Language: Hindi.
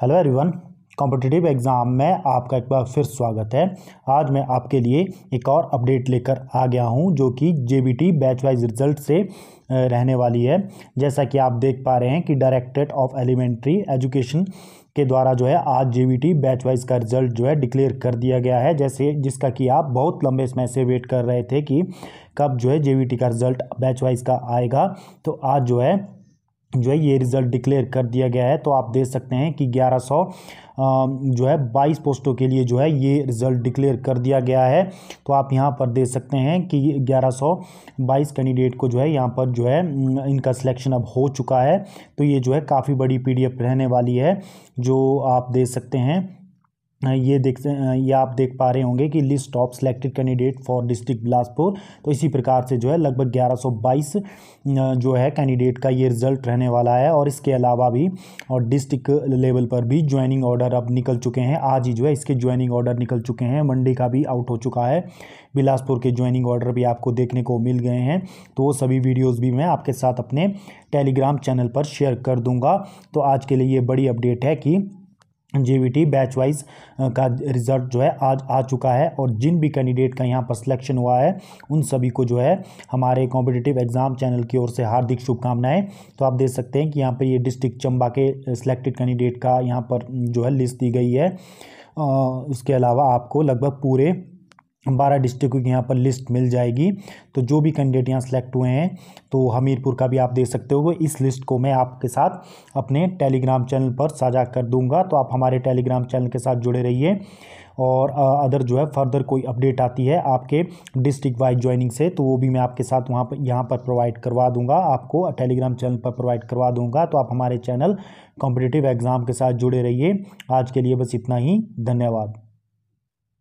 हेलो एवरीवन कॉम्पिटिटिव एग्ज़ाम में आपका एक बार फिर स्वागत है आज मैं आपके लिए एक और अपडेट लेकर आ गया हूं जो कि जे बैच वाइज रिजल्ट से रहने वाली है जैसा कि आप देख पा रहे हैं कि डायरेक्टरेट ऑफ एलिमेंट्री एजुकेशन के द्वारा जो है आज जे बैच वाइज का रिजल्ट जो है डिक्लेयर कर दिया गया है जैसे जिसका कि आप बहुत लंबे समय से वेट कर रहे थे कि कब जो है जे का रिजल्ट बैच वाइज का आएगा तो आज जो है जो है ये रिज़ल्ट डिक्लेयर कर दिया गया है तो आप देख सकते हैं कि 1100 जो है 22 पोस्टों के लिए जो है ये रिज़ल्ट डिक्लेयर कर दिया गया है तो आप यहाँ पर देख सकते हैं कि बाईस कैंडिडेट को जो है यहाँ पर जो है इनका सिलेक्शन अब हो चुका है तो ये जो है काफ़ी बड़ी पीडीएफ रहने वाली है जो आप देख सकते हैं ये देख ये आप देख पा रहे होंगे कि list of selected candidate for district Bilaspur तो इसी प्रकार से जो है लगभग 1122 जो है कैंडिडेट का ये रिज़ल्ट रहने वाला है और इसके अलावा भी और डिस्ट्रिक्ट लेवल पर भी ज्वाइनिंग ऑर्डर अब निकल चुके हैं आज ही जो है इसके ज्वाइनिंग ऑर्डर निकल चुके हैं मंडे का भी आउट हो चुका है बिलासपुर के ज्वाइनिंग ऑर्डर भी आपको देखने को मिल गए हैं तो वो सभी वीडियोज़ भी मैं आपके साथ अपने टेलीग्राम चैनल पर शेयर कर दूँगा तो आज के लिए ये बड़ी अपडेट है कि टी बैच वाइज का रिजल्ट जो है आज आ चुका है और जिन भी कैंडिडेट का यहाँ पर सिलेक्शन हुआ है उन सभी को जो है हमारे कॉम्पिटिटिव एग्जाम चैनल की ओर से हार्दिक शुभकामनाएं तो आप देख सकते हैं कि यहाँ पर ये डिस्ट्रिक्ट चंबा के सिलेक्टेड कैंडिडेट का यहाँ पर जो है लिस्ट दी गई है उसके अलावा आपको लगभग पूरे बारह डिस्ट्रिक्ट की यहाँ पर लिस्ट मिल जाएगी तो जो भी कैंडिडेट यहाँ सेलेक्ट हुए हैं तो हमीरपुर का भी आप दे सकते हो इस लिस्ट को मैं आपके साथ अपने टेलीग्राम चैनल पर साझा कर दूंगा तो आप हमारे टेलीग्राम चैनल के साथ जुड़े रहिए और अदर जो है फर्दर कोई अपडेट आती है आपके डिस्ट्रिक्ट वाइज ज्वाइनिंग से तो वो भी मैं आपके साथ वहाँ पर यहाँ पर प्रोवाइड करवा दूंगा आपको टेलीग्राम चैनल पर प्रोवाइड करवा दूंगा तो आप हमारे चैनल कॉम्पिटिटिव एग्ज़ाम के साथ जुड़े रहिए आज के लिए बस इतना ही धन्यवाद